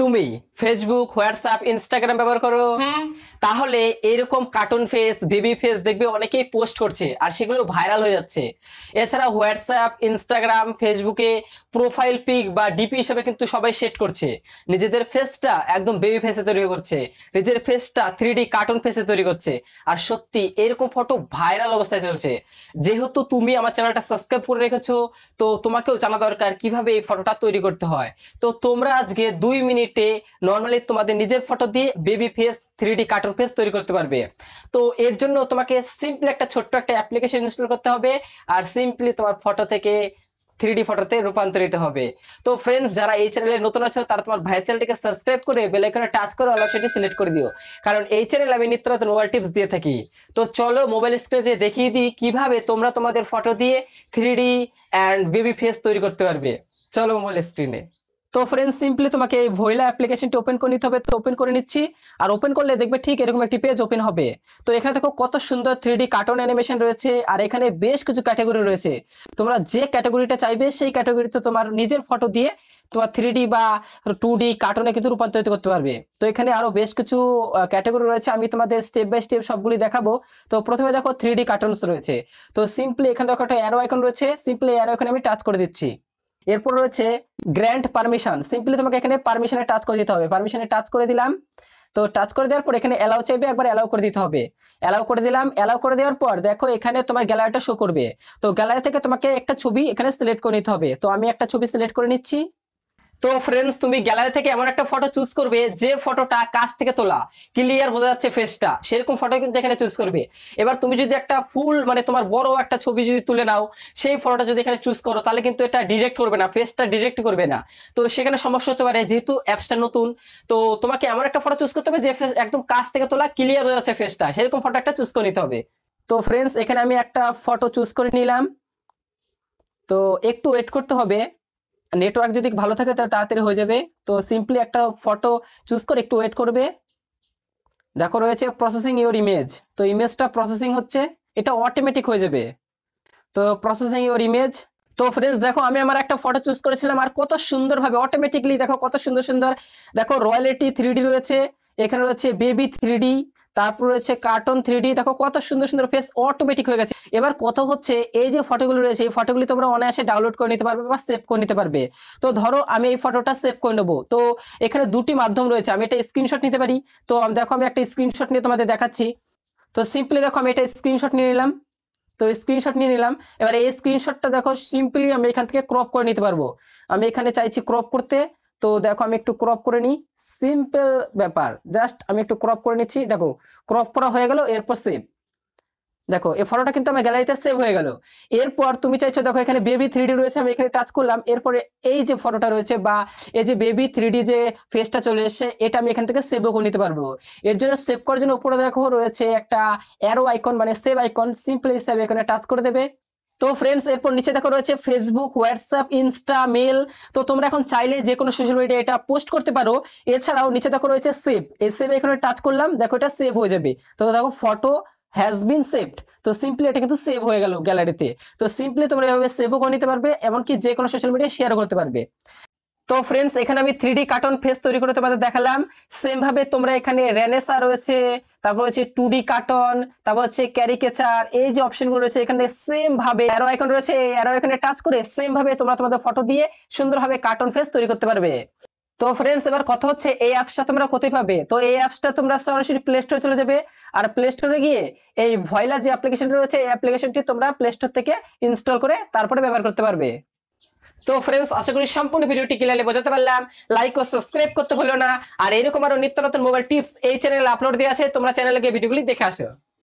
তুমি Facebook WhatsApp Instagram ব্যবহার করো হ্যাঁ। তাহলে এরকম কার্টুন ফেস বেবি ফেস দেখবে অনেকেই পোস্ট করছে আর সেগুলো ভাইরাল হয়ে যাচ্ছে এছাড়া হোয়াটসঅ্যাপ ইনস্টাগ্রাম ফেসবুকে প্রোফাইল পিক বা ডিপি হিসেবে কিন্তু সবাই সেট করছে নিজেদের ফেসটা একদম বেবি ফেসে তৈরি করছে নিজের ফেসটা থ্রি ডি কার্টুন ফেসে তৈরি করছে আর সত্যি এরকম ফটো ভাইরাল অবস্থায় চলছে যেহেতু তুমি আমার চ্যানেলটা সাবস্ক্রাইব করে রেখেছো তো তোমাকেও জানা দরকার কিভাবে এই ফটোটা তৈরি করতে হয় তো তোমরা আজকে দুই মিনিট মিনিটে নর্মালি তোমাদের নিজের ফটো দিয়ে baby face three D cartoon face তৈরি করতে পারবে তো এর জন্য তোমাকে সিম্পলি একটা ছোট্ট একটা অ্যাপ্লিকেশন ইনস্টল করতে হবে আর সিম্পলি তোমার ফটো থেকে থ্রি ডি ফটোতে রূপান্তরিত হবে তো ফ্রেন্ডস যারা এই চ্যানেলে নতুন আছো তারা তোমার ভাইয়ের চ্যানেলটিকে সাবস্ক্রাইব করে বেলাইকনে টাচ করে অল অপশনটি সিলেক্ট করে দিও কারণ এই চ্যানেল আমি নিত্য নতুন মোবাইল টিপস দিয়ে থাকি তো চলো মোবাইল স্ক্রিনে দেখিয়ে দিই কিভাবে তোমরা তোমাদের ফটো দিয়ে three D and baby face তৈরি করতে পারবে চলো মোবাইল স্ক্রিনে তো ফ্রেন্ড সিম্পলি তোমাকে এই ভোয়লা অ্যাপ্লিকেশনটি ওপেন করে নিতে হবে তো ওপেন করে নিচ্ছি আর ওপেন করলে দেখবে ঠিক এরকম একটি পেজ ওপেন হবে তো এখানে দেখো কত সুন্দর থ্রি কার্টুন অ্যানিমেশন রয়েছে আর এখানে বেশ কিছু ক্যাটাগরি রয়েছে তোমরা যে ক্যাটাগরিটা চাইবে সেই ক্যাটাগরিতে তোমার নিজের ফটো দিয়ে তোমার থ্রি বা টু ডি কার্টুনে কিন্তু রূপান্তরিত করতে পারবে তো এখানে আরও বেশ কিছু ক্যাটাগরি রয়েছে আমি তোমাদের স্টেপ বাই স্টেপ সবগুলি দেখাবো তো প্রথমে দেখো থ্রি ডি কার্টুনস রয়েছে তো সিম্পলি এখানে দেখো একটা অ্যারো আইকন রয়েছে সিম্পলি অ্যারো এখানে আমি টাচ করে দিচ্ছি এরপর রয়েছে গ্র্যান্ড পারমিশন সিম্পলি তোমাকে এখানে পারমিশনে টাচ করে দিতে হবে পারমিশনে টাচ করে দিলাম তো টাচ করে দেওয়ার পর এখানে অ্যালাউ চাইবে একবার অ্যালাউ করে দিতে হবে অ্যালাউ করে দিলাম অ্যালাউ করে দেওয়ার পর দেখো এখানে তোমার গ্যালারিটা শো করবে তো গ্যালারি থেকে তোমাকে একটা ছবি এখানে সিলেক্ট করে নিতে হবে তো আমি একটা ছবি সিলেক্ট করে নিচ্ছি তো ফ্রেন্ডস তুমি গ্যালারি থেকে এমন একটা ফটো চুজ করবে যে ফটোটা কাছ থেকে তোলা ক্লিয়ার বোঝা যাচ্ছে ফেসটা সেরকম ফটো কিন্তু এখানে চুজ করবে এবার তুমি যদি একটা ফুল মানে তোমার বড় একটা ছবি যদি তুলে নাও সেই ফটোটা যদি এখানে চুজ করো তাহলে কিন্তু এটা ডিরেক্ট করবে না ফেসটা ডিরেক্ট করবে না তো সেখানে সমস্যা হতে পারে যেহেতু অ্যাপসটা নতুন তো তোমাকে এমন একটা ফটো চুজ করতে হবে যে ফেস একদম কাছ থেকে তোলা ক্লিয়ার বোঝা যাচ্ছে ফেসটা সেরকম ফটো একটা চুজ করে নিতে হবে তো ফ্রেন্ডস এখানে আমি একটা ফটো চুজ করে নিলাম তো একটু ওয়েট করতে হবে নেটওয়ার্ক যদি ভালো থাকে তাহলে তাড়াতাড়ি হয়ে যাবে তো সিম্পলি একটা ফটো চুজ করে একটু ওয়েট করবে দেখো রয়েছে প্রসেসিং ইওর ইমেজ তো ইমেজটা প্রসেসিং হচ্ছে এটা অটোমেটিক হয়ে যাবে তো প্রসেসিং ইওর ইমেজ তো ফ্রেন্ডস দেখো আমি আমার একটা ফটো চুজ করেছিলাম আর কত সুন্দরভাবে অটোমেটিকলি দেখো কত সুন্দর সুন্দর দেখো রয়্যালিটি থ্রি রয়েছে এখানে রয়েছে বেবি থ্রি তারপর রয়েছে কার্টন থ্রি দেখো কত সুন্দর সুন্দর ফেস অটোমেটিক হয়ে গেছে এবার কথা হচ্ছে এই যে ফটোগুলো রয়েছে এই ফটোগুলি তোমরা অনায়াসে ডাউনলোড করে নিতে পারবে বা সেভ করে নিতে পারবে তো ধরো আমি এই ফটোটা সেভ করে নেবো তো এখানে দুটি মাধ্যম রয়েছে আমি এটা স্ক্রিনশট নিতে পারি তো দেখো আমি একটা স্ক্রিনশট নিয়ে তোমাদের দেখাচ্ছি তো সিম্পলি দেখো আমি এটা স্ক্রিনশট নিয়ে নিলাম তো স্ক্রিনশট নিয়ে নিলাম এবার এই স্ক্রিনশটটা দেখো সিম্পলি আমি এখান থেকে ক্রপ করে নিতে পারবো আমি এখানে চাইছি ক্রপ করতে তো দেখো আমি একটু ক্রপ করে নিই সিম্পল ব্যাপার জাস্ট আমি একটু ক্রপ করে নিচ্ছি দেখো ক্রপ করা হয়ে গেল এরপর সেভ দেখো এই ফটোটা কিন্তু আমার গ্যালারিতে সেভ হয়ে গেল এরপর তুমি চাইছো দেখো এখানে বেবি থ্রিডি রয়েছে আমি এখানে টাচ করলাম এরপরে এই যে ফটোটা রয়েছে বা এই যে বেবি থ্রিডি যে ফেসটা চলে এসছে এটা আমি এখান থেকে সেভও করে নিতে পারবো এর জন্য সেভ করার জন্য উপরে দেখো রয়েছে একটা অ্যারো আইকন মানে সেভ আইকন সিম্পল হিসাবে এখানে টাচ করে দেবে তো ফ্রেন্ডস এরপর নিচে দেখো রয়েছে ফেসবুক হোয়াটসঅ্যাপ ইনস্টা মেল তো তোমরা এখন চাইলে যে কোনো সোশ্যাল মিডিয়া এটা পোস্ট করতে পারো এছাড়াও নিচে দেখো রয়েছে সেভ এই সেভ এখানে টাচ করলাম দেখো এটা সেভ হয়ে যাবে তো দেখো ফটো হ্যাজ বিন সেভড তো সিম্পলি এটা কিন্তু সেভ হয়ে গেল গ্যালারিতে তো সিম্পলি তোমরা এভাবে সেভও করে নিতে পারবে এমনকি যে কোনো সোশ্যাল মিডিয়া শেয়ারও করতে পারবে তো ফ্রেন্ডস এখানে আমি থ্রি ডি কার্টন ফেস তৈরি করে তোমাদের দেখালাম সেম ভাবে তোমরা এখানে রেনেসা রয়েছে তারপর হচ্ছে টু ডি কার্টন তারপর হচ্ছে ক্যারিকেচার এই যে অপশনগুলো রয়েছে এখানে সেম ভাবে অ্যারো আইকন রয়েছে এই অ্যারো আইকনে টাচ করে সেম ভাবে তোমরা তোমাদের ফটো দিয়ে সুন্দরভাবে কার্টন ফেস তৈরি করতে পারবে তো ফ্রেন্ডস এবার কথা হচ্ছে এই অ্যাপসটা তোমরা কোথায় পাবে তো এই অ্যাপসটা তোমরা সরাসরি প্লে স্টোরে চলে যাবে আর প্লে স্টোরে গিয়ে এই ভয়লা যে অ্যাপ্লিকেশনটা রয়েছে এই অ্যাপ্লিকেশনটি তোমরা প্লে স্টোর থেকে ইনস্টল করে তারপরে ব্যবহার করতে পারবে তো ফ্রেন্ডস আশা করি সম্পূর্ণ ভিডিওটি ক্লিয়ারলি বোঝাতে পারলাম লাইক ও সাবস্ক্রাইব করতে ভুলো না আর এরকম আরো নিত্য নতুন মোবাইল টিপস এই চ্যানেলে আপলোড দিয়ে আছে তোমরা চ্যানেলে গিয়ে ভিডিওগুলি দেখে আসো